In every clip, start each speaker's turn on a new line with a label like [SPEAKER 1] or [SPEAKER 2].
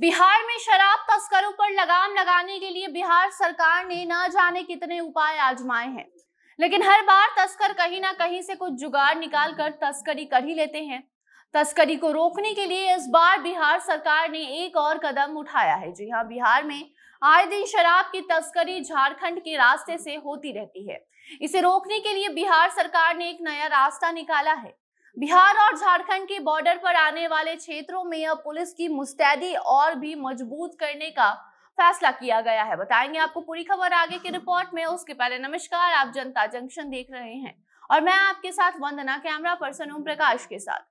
[SPEAKER 1] बिहार में शराब तस्करों पर लगाम लगाने के लिए बिहार सरकार ने न जाने कितने उपाय आजमाए हैं लेकिन हर बार तस्कर कहीं ना कहीं से कुछ जुगाड़ निकाल कर तस्करी कर ही लेते हैं तस्करी को रोकने के लिए इस बार बिहार सरकार ने एक और कदम उठाया है जी हाँ बिहार में आए दिन शराब की तस्करी झारखंड के रास्ते से होती रहती है इसे रोकने के लिए बिहार सरकार ने एक नया रास्ता निकाला है बिहार और झारखंड के बॉर्डर पर आने वाले क्षेत्रों में अब पुलिस की मुस्तैदी और भी मजबूत करने का फैसला किया गया है बताएंगे आपको पूरी खबर आगे की रिपोर्ट में उसके पहले नमस्कार आप जनता जंक्शन देख रहे हैं और मैं आपके साथ वंदना कैमरा पर्सन ओम प्रकाश के साथ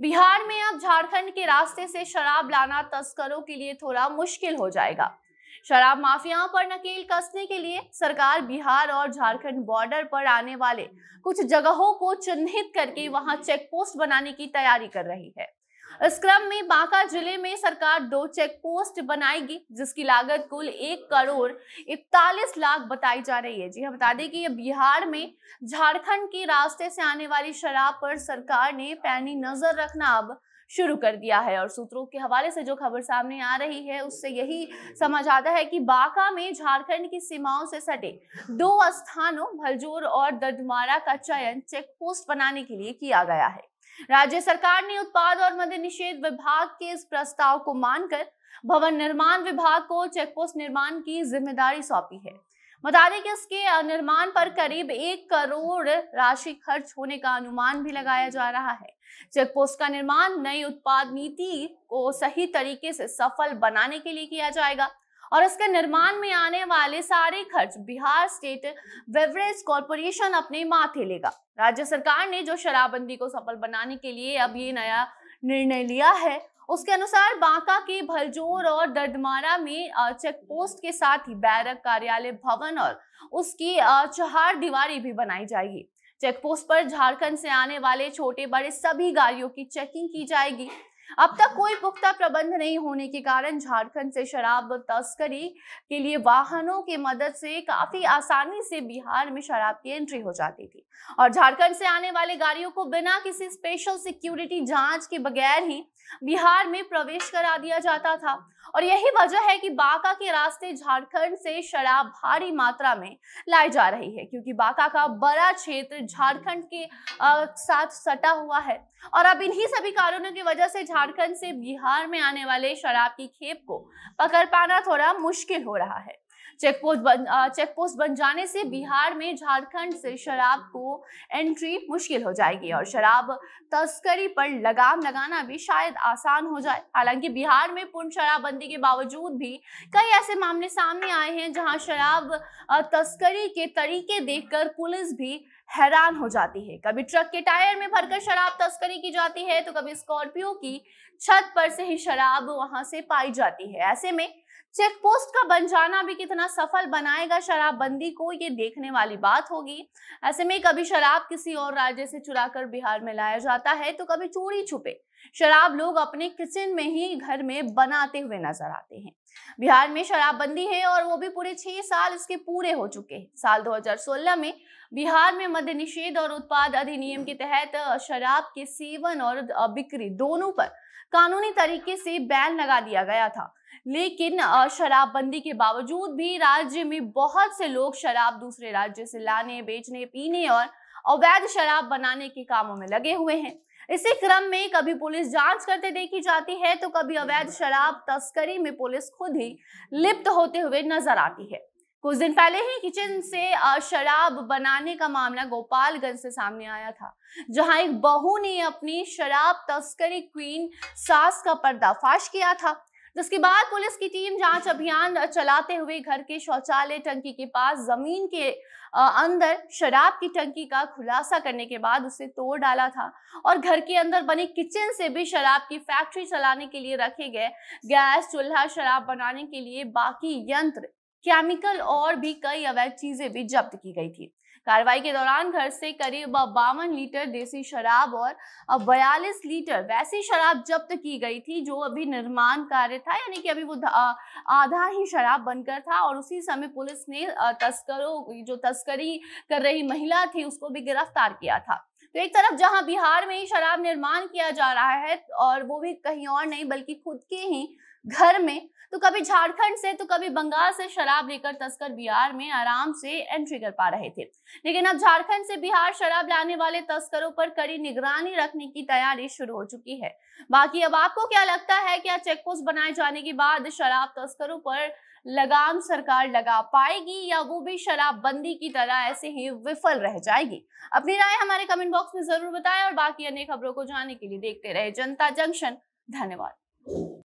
[SPEAKER 1] बिहार में अब झारखंड के रास्ते से शराब लाना तस्करों के लिए थोड़ा मुश्किल हो जाएगा शराब माफियाओं पर नकेल कसने के लिए सरकार बिहार और झारखंड बॉर्डर पर आने वाले कुछ जगहों को चिन्हित करके वहां चेक पोस्ट बनाने की तैयारी कर रही है इस क्रम में बांका जिले में सरकार दो चेक पोस्ट बनाएगी जिसकी लागत कुल एक करोड़ इकतालीस लाख बताई जा रही है जी हम हाँ, बता दें कि बिहार में झारखंड के रास्ते से आने वाली शराब पर सरकार ने पैनी नजर रखना अब शुरू कर दिया है और सूत्रों के हवाले से जो खबर सामने आ रही है उससे यही समझ आता है कि बांका में झारखंड की सीमाओं से सटे दो स्थानों भलजोर और ददमारा का चयन चेक पोस्ट बनाने के लिए किया गया है राज्य सरकार ने उत्पाद और मद्य निषेध विभाग के इस प्रस्ताव को मानकर भवन निर्माण विभाग को चेकपोस्ट निर्माण की जिम्मेदारी सौंपी है बता दें कि इसके निर्माण पर करीब एक करोड़ राशि खर्च होने का अनुमान भी लगाया जा रहा है चेक पोस्ट का निर्माण नई उत्पाद नीति को सही तरीके से सफल बनाने के लिए किया जाएगा और इसके निर्माण में आने वाले सारे खर्च बिहार स्टेट बेवरेज कॉरपोरेशन अपने माथे लेगा राज्य सरकार ने जो शराबबंदी को सफल बनाने के लिए अब ये नया निर्णय लिया है उसके अनुसार बांका के भलजोर और दर्दमारा में चेक पोस्ट के साथ ही बैरक कार्यालय भवन और उसकी चार दीवारी भी बनाई जाएगी चेक पोस्ट पर झारखंड से आने वाले छोटे बड़े सभी गाड़ियों की चेकिंग की जाएगी अब तक कोई पुख्ता प्रबंध नहीं होने के कारण झारखंड से शराब तस्करी के लिए वाहनों की मदद से काफी आसानी से बिहार में शराब की एंट्री हो जाती थी और झारखंड से आने वाले गाड़ियों को बिना किसी स्पेशल सिक्योरिटी जांच के बगैर ही बिहार में प्रवेश करा दिया जाता था और यही वजह है कि बाका के रास्ते झारखंड से शराब भारी मात्रा में लाई जा रही है क्योंकि बाका का बड़ा क्षेत्र झारखंड के साथ सटा हुआ है और अब इन्हीं सभी कारणों की वजह से झारखंड झारखंड से बिहार में आने वाले शराब की खेप को पकड़ पाना थोड़ा मुश्किल हो रहा है चेक पोस्ट बन चेक पोस्ट बन जाने से बिहार में झारखंड से शराब को एंट्री मुश्किल हो जाएगी और शराब तस्करी पर लगाम लगाना भी शायद आसान हो जाए हालांकि बिहार में पूर्ण शराबबंदी के बावजूद भी कई ऐसे मामले सामने आए हैं जहां शराब तस्करी के तरीके देखकर पुलिस भी हैरान हो जाती है कभी ट्रक के टायर में भरकर शराब तस्करी की जाती है तो कभी स्कॉर्पियो की छत पर से ही शराब वहां से पाई जाती है ऐसे में चेक पोस्ट का बन जाना भी कितना सफल बनाएगा शराबबंदी को ये देखने वाली बात होगी ऐसे में कभी शराब किसी और राज्य से चुरा कर बिहार में लाया जाता है तो कभी चोरी छुपे शराब लोग अपने किचन में ही घर में बनाते हुए नजर आते हैं बिहार में शराबबंदी है और वो भी पूरे छह साल इसके पूरे हो चुके हैं साल 2016 में बिहार में मद्य निषेध और उत्पाद अधिनियम के तहत शराब के सेवन और बिक्री दोनों पर कानूनी तरीके से बैन लगा दिया गया था लेकिन शराबबंदी के बावजूद भी राज्य में बहुत से लोग शराब दूसरे राज्य से लाने बेचने पीने और अवैध शराब बनाने के कामों में लगे हुए हैं इसी क्रम में कभी पुलिस जांच करते देखी जाती है तो कभी अवैध शराब तस्करी में पुलिस खुद ही लिप्त होते हुए नजर आती है कुछ दिन पहले ही किचन से शराब बनाने का मामला गोपालगंज से सामने आया था जहां एक बहू ने अपनी शराब तस्करी क्वीन सास का पर्दाफाश किया था जिसके बाद पुलिस की टीम जांच अभियान चलाते हुए घर के शौचालय टंकी के पास जमीन के अंदर शराब की टंकी का खुलासा करने के बाद उसे तोड़ डाला था और घर के अंदर बने किचन से भी शराब की फैक्ट्री चलाने के लिए रखे गए गैस चूल्हा शराब बनाने के लिए बाकी यंत्र केमिकल और भी कई अवैध चीजें भी जब्त की गई थी कार्रवाई के दौरान घर से करीब बावन लीटर देसी शराब और बयालीस लीटर वैसी शराब जब्त की गई थी जो अभी निर्माण कार्य था यानी कि अभी वो आधा ही शराब बनकर था और उसी समय पुलिस ने तस्करों जो तस्करी कर रही महिला थी उसको भी गिरफ्तार किया था तो एक तरफ जहां बिहार में ही शराब निर्माण किया जा रहा है और वो भी कहीं और नहीं बल्कि खुद के ही घर में तो कभी झारखंड से तो कभी बंगाल से शराब लेकर तस्कर बिहार में आराम से एंट्री कर पा रहे थे लेकिन अब झारखंड से बिहार शराब लाने वाले तस्करों पर कड़ी निगरानी रखने की तैयारी शुरू हो चुकी है बाकी अब आपको क्या लगता है क्या चेक पोस्ट बनाए जाने के बाद शराब तस्करों पर लगाम सरकार लगा पाएगी या वो भी शराबबंदी की तरह ऐसे ही विफल रह जाएगी अपनी राय हमारे कमेंट बॉक्स में जरूर बताएं और बाकी अन्य खबरों को जानने के लिए देखते रहे जनता जंक्शन धन्यवाद